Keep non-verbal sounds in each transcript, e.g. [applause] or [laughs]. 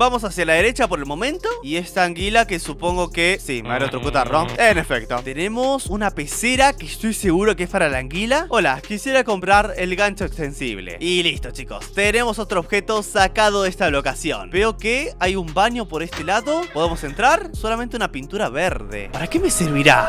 Vamos hacia la derecha por el momento. Y esta anguila que supongo que... Sí, me otro putarro. En efecto. Tenemos una pecera que estoy seguro que es para la anguila. Hola, quisiera comprar el gancho extensible. Y listo, chicos. Tenemos otro objeto sacado de esta locación. Veo que hay un baño por este lado. Podemos entrar. Solamente una pintura verde. ¿Para qué me servirá?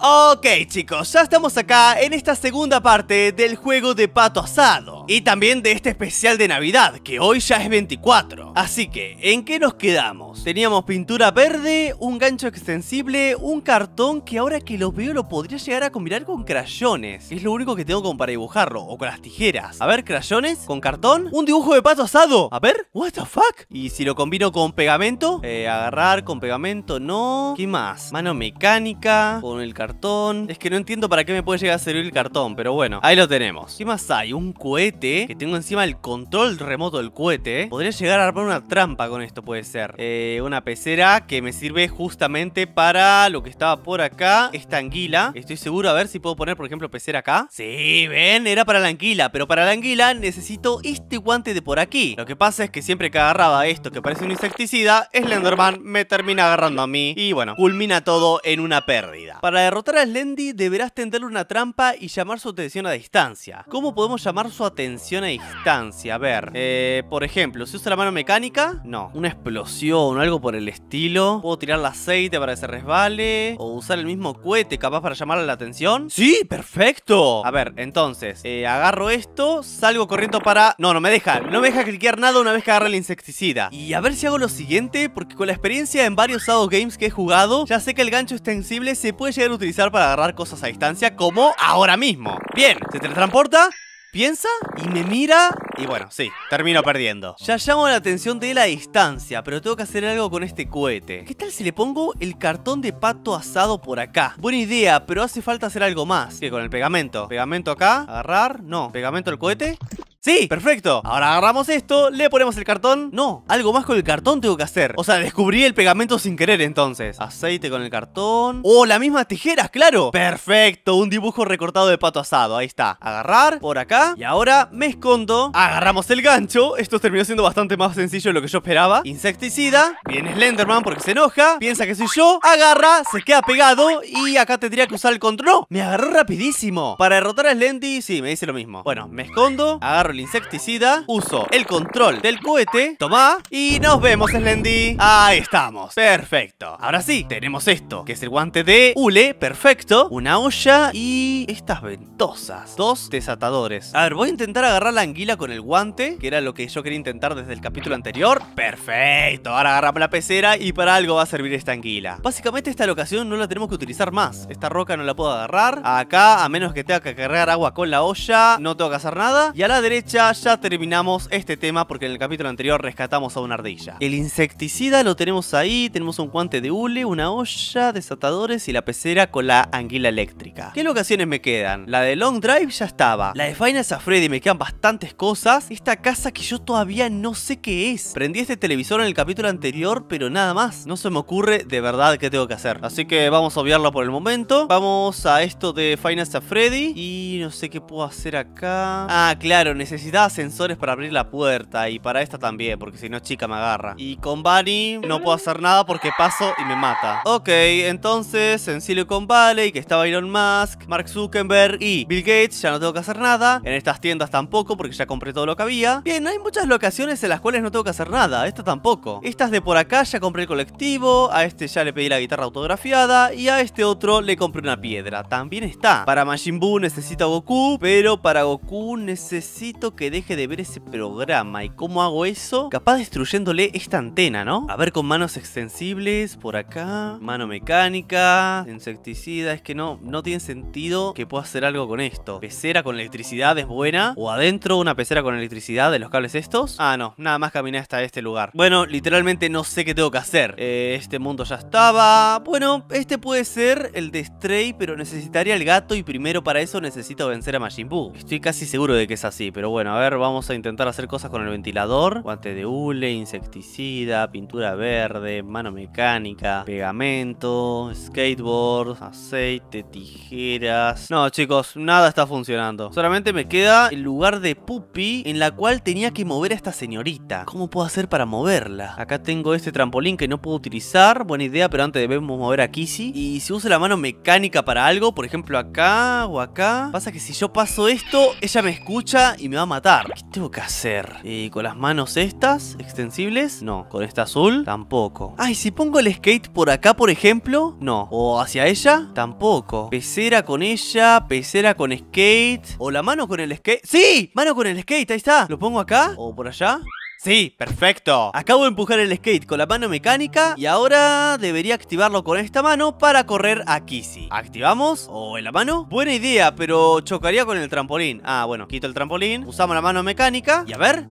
Ok chicos, ya estamos acá en esta segunda parte del juego de pato asado Y también de este especial de navidad, que hoy ya es 24 Así que, ¿en qué nos quedamos? Teníamos pintura verde, un gancho extensible, un cartón que ahora que lo veo lo podría llegar a combinar con crayones Es lo único que tengo como para dibujarlo, o con las tijeras A ver, crayones, con cartón, un dibujo de pato asado A ver, what the fuck? Y si lo combino con pegamento, eh, agarrar con pegamento, no ¿Qué más? Mano mecánica, con el cartón cartón. Es que no entiendo para qué me puede llegar a servir el cartón, pero bueno, ahí lo tenemos. ¿Qué más hay? Un cohete, que tengo encima el control remoto del cohete. Podría llegar a armar una trampa con esto, puede ser. Eh, una pecera que me sirve justamente para lo que estaba por acá, esta anguila. Estoy seguro, a ver si puedo poner, por ejemplo, pecera acá. Sí, ven, era para la anguila, pero para la anguila necesito este guante de por aquí. Lo que pasa es que siempre que agarraba esto que parece un insecticida, Slenderman me termina agarrando a mí y bueno, culmina todo en una pérdida. Para derrotar derrotar a Slendy deberás tenderle una trampa y llamar su atención a distancia. ¿Cómo podemos llamar su atención a distancia? A ver, eh, por ejemplo, si usa la mano mecánica? No. Una explosión o algo por el estilo. ¿Puedo tirar el aceite para que se resbale? ¿O usar el mismo cohete capaz para llamarle la atención? ¡Sí! ¡Perfecto! A ver, entonces, eh, agarro esto, salgo corriendo para... No, no me deja. No me deja cliquear nada una vez que agarre el insecticida. Y a ver si hago lo siguiente, porque con la experiencia en varios Shadow Games que he jugado, ya sé que el gancho extensible se puede llegar a utilizar para agarrar cosas a distancia como ahora mismo. Bien, se teletransporta piensa y me mira y bueno, sí, termino perdiendo. Ya llamo la atención de la distancia, pero tengo que hacer algo con este cohete. ¿Qué tal si le pongo el cartón de pato asado por acá? Buena idea, pero hace falta hacer algo más. ¿Qué? Con el pegamento. Pegamento acá, agarrar, no. Pegamento al cohete Sí, perfecto. Ahora agarramos esto, le ponemos el cartón. No, algo más con el cartón tengo que hacer. O sea, descubrí el pegamento sin querer entonces. Aceite con el cartón. Oh, las mismas tijeras, claro. Perfecto, un dibujo recortado de pato asado. Ahí está. Agarrar por acá. Y ahora me escondo. Agarramos el gancho. Esto terminó siendo bastante más sencillo de lo que yo esperaba. Insecticida. Viene Slenderman porque se enoja. Piensa que soy yo. Agarra, se queda pegado. Y acá tendría que usar el control. Me agarró rapidísimo. Para derrotar a Slendy, sí, me dice lo mismo. Bueno, me escondo. Agarro insecticida, uso el control del cohete, toma y nos vemos Slendy. Ahí estamos, perfecto. Ahora sí, tenemos esto, que es el guante de hule, perfecto, una olla y estas ventosas, dos desatadores. A ver, voy a intentar agarrar la anguila con el guante, que era lo que yo quería intentar desde el capítulo anterior. Perfecto, ahora agarramos la pecera y para algo va a servir esta anguila. Básicamente esta locación no la tenemos que utilizar más, esta roca no la puedo agarrar. Acá, a menos que tenga que cargar agua con la olla, no tengo que hacer nada. Y a la derecha ya terminamos este tema porque en el capítulo anterior rescatamos a una ardilla. El insecticida lo tenemos ahí, tenemos un guante de hule, una olla, desatadores y la pecera con la anguila eléctrica. ¿Qué locaciones me quedan? La de Long Drive ya estaba, la de Finance a Freddy me quedan bastantes cosas, esta casa que yo todavía no sé qué es. Prendí este televisor en el capítulo anterior, pero nada más, no se me ocurre de verdad qué tengo que hacer. Así que vamos a obviarlo por el momento, vamos a esto de Finance a Freddy y no sé qué puedo hacer acá. Ah, claro, necesito necesita sensores para abrir la puerta y para esta también, porque si no chica me agarra. Y con Bunny no puedo hacer nada porque paso y me mata. Ok, entonces en Silicon Valley, que estaba Elon Musk, Mark Zuckerberg y Bill Gates, ya no tengo que hacer nada. En estas tiendas tampoco, porque ya compré todo lo que había. Bien, hay muchas locaciones en las cuales no tengo que hacer nada, esta tampoco. Estas de por acá ya compré el colectivo, a este ya le pedí la guitarra autografiada y a este otro le compré una piedra. También está. Para Majin Buu necesito a Goku, pero para Goku necesito que deje de ver ese programa. ¿Y cómo hago eso? Capaz destruyéndole esta antena, ¿no? A ver, con manos extensibles, por acá. Mano mecánica, insecticida. Es que no, no tiene sentido que pueda hacer algo con esto. Pecera con electricidad es buena. O adentro una pecera con electricidad de los cables estos. Ah, no. Nada más caminé hasta este lugar. Bueno, literalmente no sé qué tengo que hacer. Eh, este mundo ya estaba. Bueno, este puede ser el de Stray, pero necesitaría el gato y primero para eso necesito vencer a Majin Buu. Estoy casi seguro de que es así, pero bueno, a ver, vamos a intentar hacer cosas con el ventilador. Guante de hule, insecticida, pintura verde, mano mecánica, pegamento, skateboard, aceite, tijeras. No, chicos, nada está funcionando. Solamente me queda el lugar de Pupi en la cual tenía que mover a esta señorita. ¿Cómo puedo hacer para moverla? Acá tengo este trampolín que no puedo utilizar. Buena idea, pero antes debemos mover a Kissy. Y si uso la mano mecánica para algo, por ejemplo acá o acá. Pasa que si yo paso esto, ella me escucha y me a matar. ¿Qué tengo que hacer? ¿Y con las manos estas? ¿Extensibles? No. ¿Con esta azul? Tampoco. Ay, si pongo el skate por acá, por ejemplo. No. ¿O hacia ella? Tampoco. Pecera con ella, pecera con skate. ¿O la mano con el skate? ¡Sí! ¡Mano con el skate! Ahí está. ¿Lo pongo acá? ¿O por allá? Sí, perfecto. Acabo de empujar el skate con la mano mecánica y ahora debería activarlo con esta mano para correr a Kizzy. ¿Activamos? ¿O en la mano? Buena idea, pero chocaría con el trampolín. Ah, bueno, quito el trampolín, usamos la mano mecánica y a ver...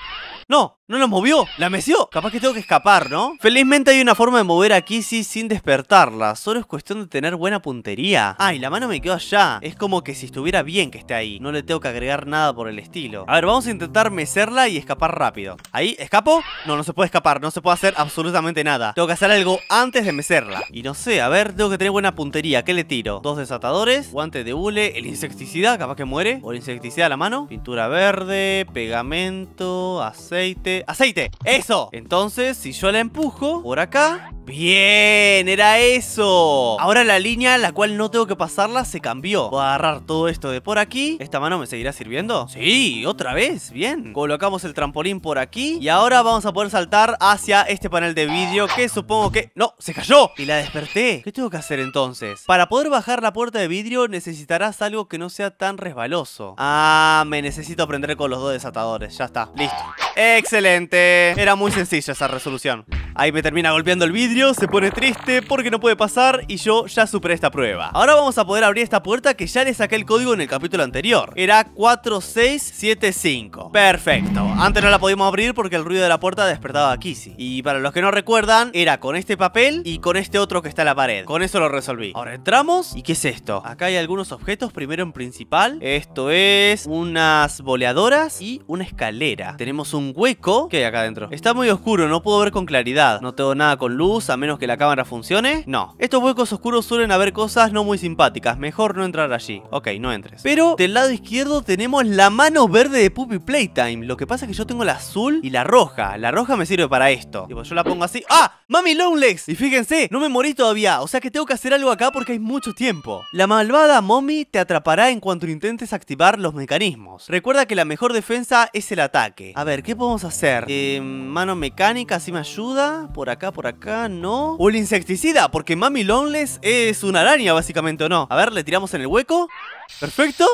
¡No! ¡No nos movió! ¡La meció! Capaz que tengo que escapar, ¿no? Felizmente hay una forma de mover a Kizzy sin despertarla. Solo es cuestión de tener buena puntería. Ah, y la mano me quedó allá. Es como que si estuviera bien que esté ahí. No le tengo que agregar nada por el estilo. A ver, vamos a intentar mecerla y escapar rápido. Ahí ¿Escapo? No, no se puede escapar, no se puede hacer absolutamente nada Tengo que hacer algo antes de mecerla Y no sé, a ver, tengo que tener buena puntería ¿Qué le tiro? Dos desatadores, guante de hule El insecticida, capaz que muere O el insecticida a la mano Pintura verde, pegamento, aceite ¡Aceite! ¡Eso! Entonces, si yo la empujo por acá ¡Bien! ¡Era eso! Ahora la línea la cual no tengo que pasarla se cambió. Voy a agarrar todo esto de por aquí. ¿Esta mano me seguirá sirviendo? Sí, otra vez. Bien. Colocamos el trampolín por aquí. Y ahora vamos a poder saltar hacia este panel de vidrio que supongo que... ¡No! ¡Se cayó! Y la desperté. ¿Qué tengo que hacer entonces? Para poder bajar la puerta de vidrio necesitarás algo que no sea tan resbaloso. Ah, me necesito aprender con los dos desatadores. Ya está. Listo. ¡Excelente! Era muy sencilla esa resolución. Ahí me termina golpeando el vidrio, se pone triste porque no puede pasar y yo ya superé esta prueba. Ahora vamos a poder abrir esta puerta que ya le saqué el código en el capítulo anterior. Era 4675. Perfecto. Antes no la podíamos abrir porque el ruido de la puerta despertaba a Y para los que no recuerdan, era con este papel y con este otro que está en la pared. Con eso lo resolví. Ahora entramos. ¿Y qué es esto? Acá hay algunos objetos. Primero en principal. Esto es unas boleadoras y una escalera. Tenemos un hueco. que hay acá adentro? Está muy oscuro, no puedo ver con claridad. No tengo nada con luz, a menos que la cámara funcione. No. Estos huecos oscuros suelen haber cosas no muy simpáticas. Mejor no entrar allí. Ok, no entres. Pero del lado izquierdo tenemos la mano verde de Puppy Playtime. Lo que pasa es que yo tengo la azul y la roja. La roja me sirve para esto. digo yo la pongo así. ¡Ah! ¡Mami Longlegs! Y fíjense, no me morí todavía. O sea que tengo que hacer algo acá porque hay mucho tiempo. La malvada Mommy te atrapará en cuanto intentes activar los mecanismos. Recuerda que la mejor defensa es el ataque. A ver, ¿qué podemos hacer? Eh, mano mecánica, si me ayuda. Por acá, por acá, no. O el insecticida, porque Mami Loneless es una araña, básicamente, no? A ver, le tiramos en el hueco. Perfecto.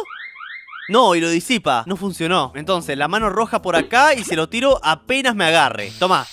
No, y lo disipa. No funcionó. Entonces, la mano roja por acá y se lo tiro apenas me agarre. Toma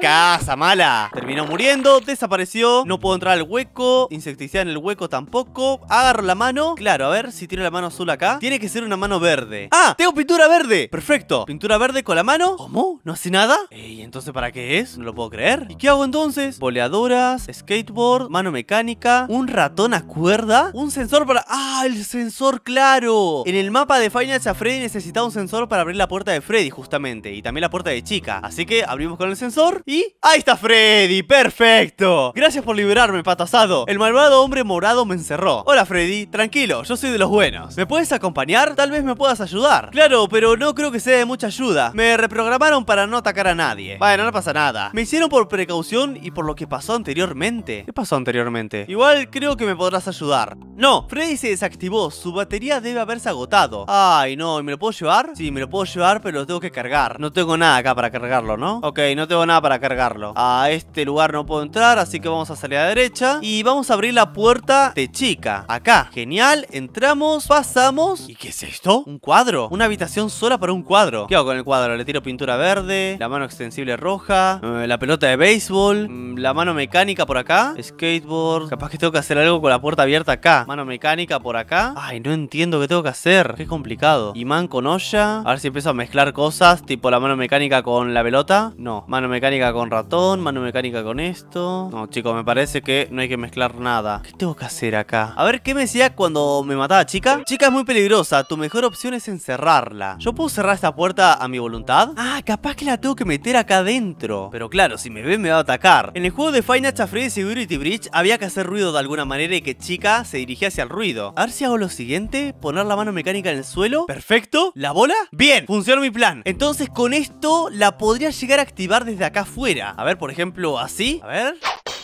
casa mala Terminó muriendo, desapareció No puedo entrar al hueco, insecticida en el hueco tampoco Agarro la mano, claro, a ver Si tiene la mano azul acá, tiene que ser una mano verde ¡Ah! ¡Tengo pintura verde! Perfecto Pintura verde con la mano, ¿cómo? ¿No hace nada? Ey, entonces para qué es? No lo puedo creer ¿Y qué hago entonces? Boleadoras, skateboard, mano mecánica Un ratón a cuerda Un sensor para... ¡Ah! ¡El sensor, claro! En el mapa de Final a Freddy necesitaba un sensor para abrir la puerta de Freddy justamente Y también la puerta de Chica Así que abrimos con el sensor y ahí está Freddy, perfecto. Gracias por liberarme, patasado. El malvado hombre morado me encerró. Hola Freddy, tranquilo, yo soy de los buenos. ¿Me puedes acompañar? Tal vez me puedas ayudar. Claro, pero no creo que sea de mucha ayuda. Me reprogramaron para no atacar a nadie. Bueno, no pasa nada. Me hicieron por precaución y por lo que pasó anteriormente. ¿Qué pasó anteriormente? Igual creo que me podrás ayudar. No, Freddy se desactivó. Su batería debe haberse agotado. Ay, no, me lo puedo llevar? Sí, me lo puedo llevar, pero lo tengo que cargar. No tengo nada acá para cargarlo, ¿no? Ok, no tengo nada para cargarlo. A este lugar no puedo entrar, así que vamos a salir a la derecha. Y vamos a abrir la puerta de chica. Acá. Genial. Entramos, pasamos. ¿Y qué es esto? ¿Un cuadro? Una habitación sola para un cuadro. ¿Qué hago con el cuadro? Le tiro pintura verde, la mano extensible roja, mm, la pelota de béisbol, mm, la mano mecánica por acá, skateboard. Capaz que tengo que hacer algo con la puerta abierta acá. Mano mecánica por acá. Ay, no entiendo qué tengo que hacer. Qué complicado. Imán con olla. A ver si empiezo a mezclar cosas, tipo la mano mecánica con la pelota. No, mano mecánica mecánica con ratón, mano mecánica con esto. No, chicos, me parece que no hay que mezclar nada. ¿Qué tengo que hacer acá? A ver, ¿qué me decía cuando me mataba chica? Chica es muy peligrosa, tu mejor opción es encerrarla. ¿Yo puedo cerrar esta puerta a mi voluntad? Ah, capaz que la tengo que meter acá adentro. Pero claro, si me ven me va a atacar. En el juego de Final Security Bridge había que hacer ruido de alguna manera y que chica se dirigía hacia el ruido. A ver si hago lo siguiente, poner la mano mecánica en el suelo. Perfecto. ¿La bola? Bien, funcionó mi plan. Entonces con esto la podría llegar a activar desde acá acá afuera. A ver, por ejemplo, así. A ver.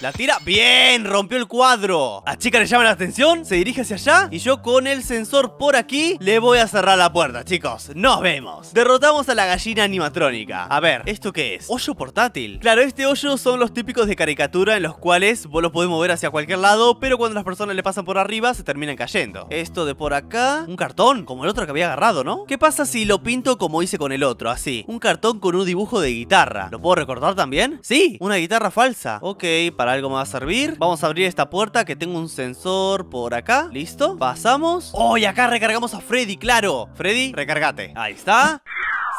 La tira. ¡Bien! Rompió el cuadro. La chica le llama la atención, se dirige hacia allá y yo con el sensor por aquí le voy a cerrar la puerta, chicos. Nos vemos. Derrotamos a la gallina animatrónica. A ver, ¿esto qué es? Hoyo portátil. Claro, este hoyo son los típicos de caricatura en los cuales vos lo podés mover hacia cualquier lado, pero cuando las personas le pasan por arriba se terminan cayendo. Esto de por acá, un cartón, como el otro que había agarrado, ¿no? ¿Qué pasa si lo pinto como hice con el otro? Así, un cartón con un dibujo de guitarra. ¿Lo puedo recordar también? Sí, una guitarra falsa. Ok, para algo me va a servir Vamos a abrir esta puerta que tengo un sensor por acá ¿Listo? Pasamos ¡Oh! Y acá recargamos a Freddy, claro Freddy, recárgate. Ahí está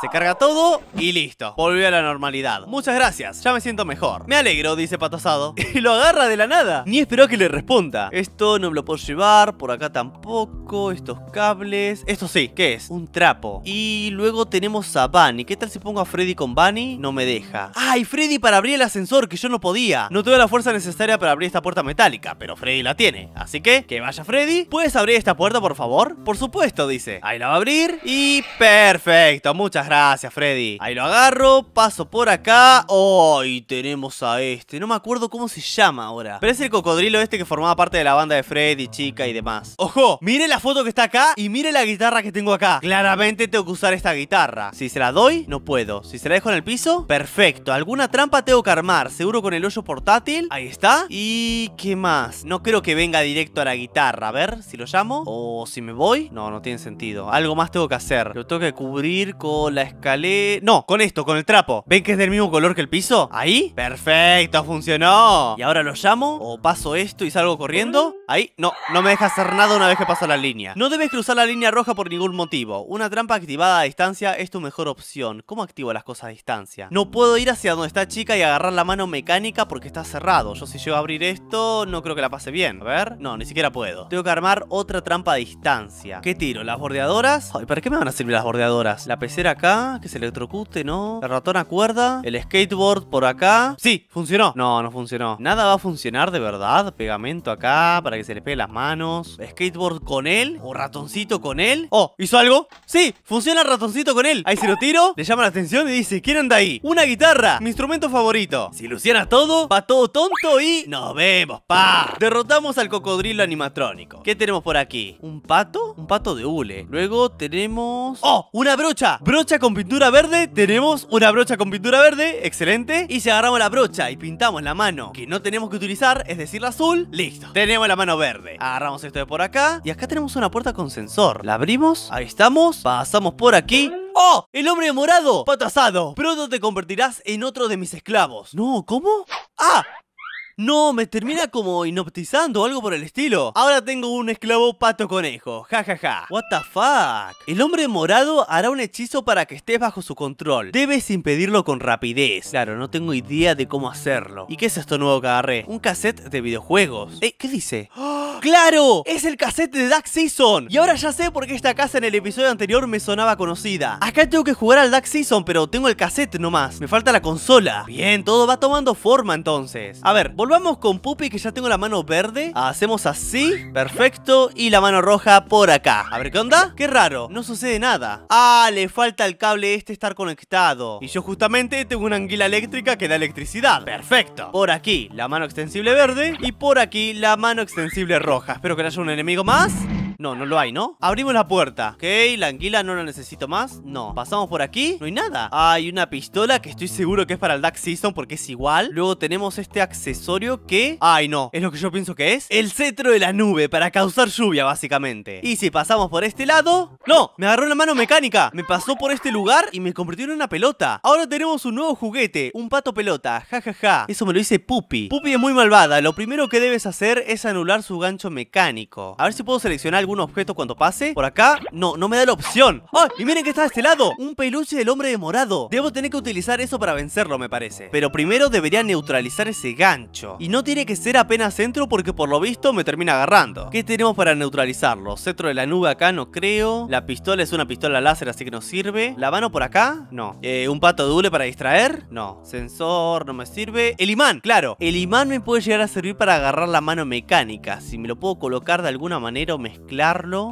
se carga todo y listo. Volvió a la normalidad. Muchas gracias, ya me siento mejor. Me alegro, dice Patasado. [laughs] Y lo agarra de la nada. Ni esperó que le responda. Esto no me lo puedo llevar, por acá tampoco, estos cables... Esto sí, ¿qué es? Un trapo. Y luego tenemos a Bunny. ¿Qué tal si pongo a Freddy con Bunny? No me deja. ¡Ay, Freddy para abrir el ascensor, que yo no podía! No tuve la fuerza necesaria para abrir esta puerta metálica, pero Freddy la tiene. Así que, que vaya Freddy. ¿Puedes abrir esta puerta, por favor? Por supuesto, dice. Ahí la va a abrir. Y perfecto, muchas gracias gracias, Freddy. Ahí lo agarro, paso por acá. ¡Ay! tenemos a este. No me acuerdo cómo se llama ahora. Pero es el cocodrilo este que formaba parte de la banda de Freddy, chica y demás. ¡Ojo! Mire la foto que está acá y mire la guitarra que tengo acá. Claramente tengo que usar esta guitarra. Si se la doy, no puedo. Si se la dejo en el piso, perfecto. Alguna trampa tengo que armar. Seguro con el hoyo portátil. Ahí está. ¿Y qué más? No creo que venga directo a la guitarra. A ver si lo llamo. O si me voy. No, no tiene sentido. Algo más tengo que hacer. Lo tengo que cubrir con la Escalé... No, con esto, con el trapo. ¿Ven que es del mismo color que el piso? ¿Ahí? Perfecto, funcionó. Y ahora lo llamo o paso esto y salgo corriendo. Ahí, no, no me deja hacer nada una vez que paso la línea. No debes cruzar la línea roja por ningún motivo. Una trampa activada a distancia es tu mejor opción. ¿Cómo activo las cosas a distancia? No puedo ir hacia donde está chica y agarrar la mano mecánica porque está cerrado. Yo si llego a abrir esto, no creo que la pase bien. A ver. No, ni siquiera puedo. Tengo que armar otra trampa a distancia. ¿Qué tiro? ¿Las bordeadoras? Ay, ¿para qué me van a servir las bordeadoras? La pecera acá que se electrocute, ¿no? La ratona cuerda, el skateboard por acá. Sí, funcionó. No, no funcionó. Nada va a funcionar de verdad. Pegamento acá para que se le pegue las manos. Skateboard con él o ratoncito con él. Oh, ¿hizo algo? Sí, funciona el ratoncito con él. Ahí se lo tiro, le llama la atención y dice, ¿quién anda ahí? Una guitarra, mi instrumento favorito. Si ilusionas todo, va todo tonto y nos vemos, pa. Derrotamos al cocodrilo animatrónico. ¿Qué tenemos por aquí? ¿Un pato? Un pato de hule. Luego tenemos... ¡Oh! ¡Una brocha! ¡Brocha con pintura verde, tenemos una brocha con pintura verde, excelente. Y si agarramos la brocha y pintamos la mano que no tenemos que utilizar, es decir, la azul, listo. Tenemos la mano verde. Agarramos esto de por acá. Y acá tenemos una puerta con sensor. La abrimos, ahí estamos, pasamos por aquí. ¡Oh! ¡El hombre morado! ¡Patasado! Pronto te convertirás en otro de mis esclavos. No, ¿cómo? ¡Ah! No, me termina como hipnotizando o algo por el estilo. Ahora tengo un esclavo pato conejo. Ja, ja, ja. What the fuck? El hombre morado hará un hechizo para que estés bajo su control. Debes impedirlo con rapidez. Claro, no tengo idea de cómo hacerlo. ¿Y qué es esto nuevo que agarré? Un cassette de videojuegos. Eh, ¿qué dice? ¡Ah! ¡Claro! ¡Es el cassette de Dark Season! Y ahora ya sé por qué esta casa en el episodio anterior me sonaba conocida. Acá tengo que jugar al Dark Season, pero tengo el cassette nomás. Me falta la consola. Bien, todo va tomando forma entonces. A ver, volvemos Vamos con Pupi que ya tengo la mano verde Hacemos así, perfecto Y la mano roja por acá A ver, ¿qué onda? Qué raro, no sucede nada Ah, le falta el cable este estar conectado Y yo justamente tengo una anguila eléctrica que da electricidad Perfecto Por aquí, la mano extensible verde Y por aquí, la mano extensible roja Espero que no haya un enemigo más no, no lo hay, ¿no? Abrimos la puerta. Ok, la anguila no la necesito más. No. Pasamos por aquí. No hay nada. Hay una pistola que estoy seguro que es para el Dark Season porque es igual. Luego tenemos este accesorio que... Ay, no. Es lo que yo pienso que es. El cetro de la nube para causar lluvia, básicamente. Y si pasamos por este lado... ¡No! Me agarró la mano mecánica. Me pasó por este lugar y me convirtió en una pelota. Ahora tenemos un nuevo juguete. Un pato pelota. Ja, ja, ja. Eso me lo dice Puppy. Pupi es muy malvada. Lo primero que debes hacer es anular su gancho mecánico. A ver si puedo seleccionar algo un objeto cuando pase? ¿Por acá? No, no me da la opción Ay, Y miren que está de este lado Un peluche del hombre de morado Debo tener que utilizar eso para vencerlo, me parece Pero primero debería neutralizar ese gancho Y no tiene que ser apenas centro porque por lo visto me termina agarrando ¿Qué tenemos para neutralizarlo? Cetro de la nube acá no creo La pistola es una pistola láser así que no sirve ¿La mano por acá? No eh, ¿Un pato doble para distraer? No Sensor no me sirve El imán, claro El imán me puede llegar a servir para agarrar la mano mecánica Si me lo puedo colocar de alguna manera o mezclar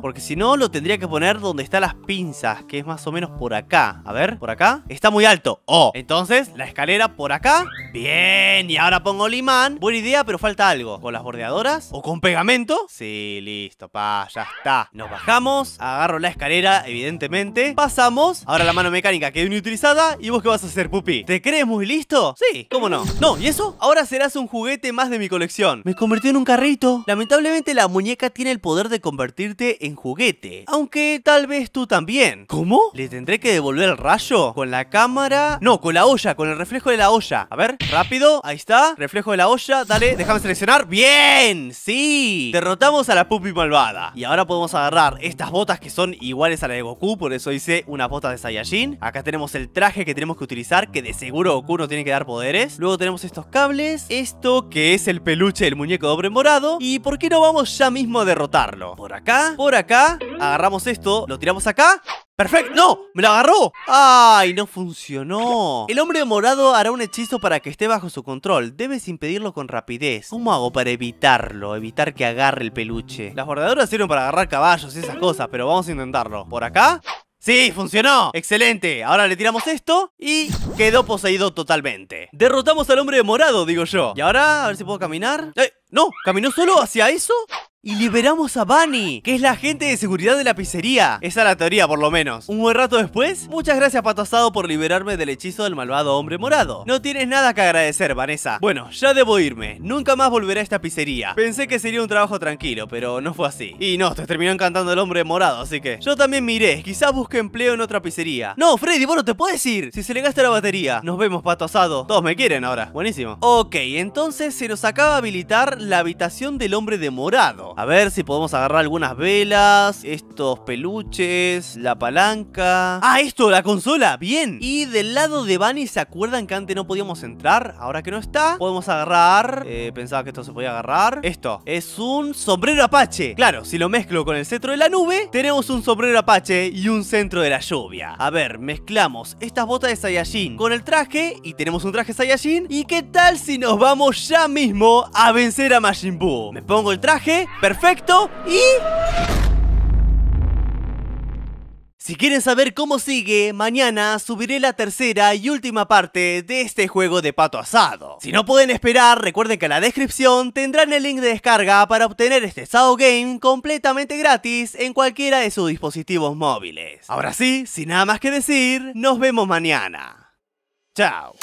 porque si no, lo tendría que poner donde están las pinzas, que es más o menos por acá. A ver, por acá. Está muy alto. Oh, entonces la escalera por acá. Bien, y ahora pongo el imán. Buena idea, pero falta algo. ¿Con las bordeadoras? ¿O con pegamento? Sí, listo, pa, ya está. Nos bajamos, agarro la escalera, evidentemente. Pasamos. Ahora la mano mecánica queda inutilizada. ¿Y vos qué vas a hacer, pupi? ¿Te crees muy listo? Sí, ¿cómo no? No, ¿y eso? Ahora serás un juguete más de mi colección. Me convirtió en un carrito. Lamentablemente la muñeca tiene el poder de convertir en juguete. Aunque tal vez tú también. ¿Cómo? ¿Le tendré que devolver el rayo? ¿Con la cámara? No, con la olla, con el reflejo de la olla. A ver, rápido, ahí está. Reflejo de la olla, dale, déjame seleccionar. ¡Bien! ¡Sí! Derrotamos a la pupi malvada. Y ahora podemos agarrar estas botas que son iguales a la de Goku, por eso hice unas botas de Saiyajin. Acá tenemos el traje que tenemos que utilizar, que de seguro Goku no tiene que dar poderes. Luego tenemos estos cables, esto que es el peluche del muñeco doble morado. Y por qué no vamos ya mismo a derrotarlo. Por acá, por acá. Agarramos esto, lo tiramos acá. ¡Perfecto! ¡No! ¡Me lo agarró! ¡Ay! No funcionó. El hombre morado hará un hechizo para que esté bajo su control. Debes impedirlo con rapidez. ¿Cómo hago para evitarlo? Evitar que agarre el peluche. Las bordadoras sirven para agarrar caballos y esas cosas, pero vamos a intentarlo. ¿Por acá? ¡Sí! ¡Funcionó! ¡Excelente! Ahora le tiramos esto y quedó poseído totalmente. Derrotamos al hombre morado, digo yo. Y ahora, a ver si puedo caminar. ¡Eh! ¡No! ¿Caminó solo hacia eso? Y liberamos a Bunny, que es la agente de seguridad de la pizzería. Esa es la teoría, por lo menos. Un buen rato después, muchas gracias Pato Asado por liberarme del hechizo del malvado hombre morado. No tienes nada que agradecer, Vanessa. Bueno, ya debo irme. Nunca más volveré a esta pizzería. Pensé que sería un trabajo tranquilo, pero no fue así. Y no, te terminó encantando el hombre morado, así que... Yo también miré, quizás busque empleo en otra pizzería. No, Freddy, bueno, te puedes ir. Si se le gasta la batería. Nos vemos, Pato Asado. Todos me quieren ahora. Buenísimo. Ok, entonces se nos acaba de habilitar la habitación del hombre de morado. A ver si podemos agarrar algunas velas, estos peluches, la palanca... ¡Ah, esto! ¡La consola! ¡Bien! Y del lado de Bunny, ¿se acuerdan que antes no podíamos entrar? Ahora que no está, podemos agarrar... Eh, pensaba que esto se podía agarrar. Esto es un sombrero apache. Claro, si lo mezclo con el centro de la nube, tenemos un sombrero apache y un centro de la lluvia. A ver, mezclamos estas botas de Saiyajin con el traje y tenemos un traje Saiyajin. ¿Y qué tal si nos vamos ya mismo a vencer a Majin Buu? Me pongo el traje perfecto y... Si quieren saber cómo sigue, mañana subiré la tercera y última parte de este juego de pato asado. Si no pueden esperar, recuerden que en la descripción tendrán el link de descarga para obtener este Sao Game completamente gratis en cualquiera de sus dispositivos móviles. Ahora sí, sin nada más que decir, nos vemos mañana. Chao.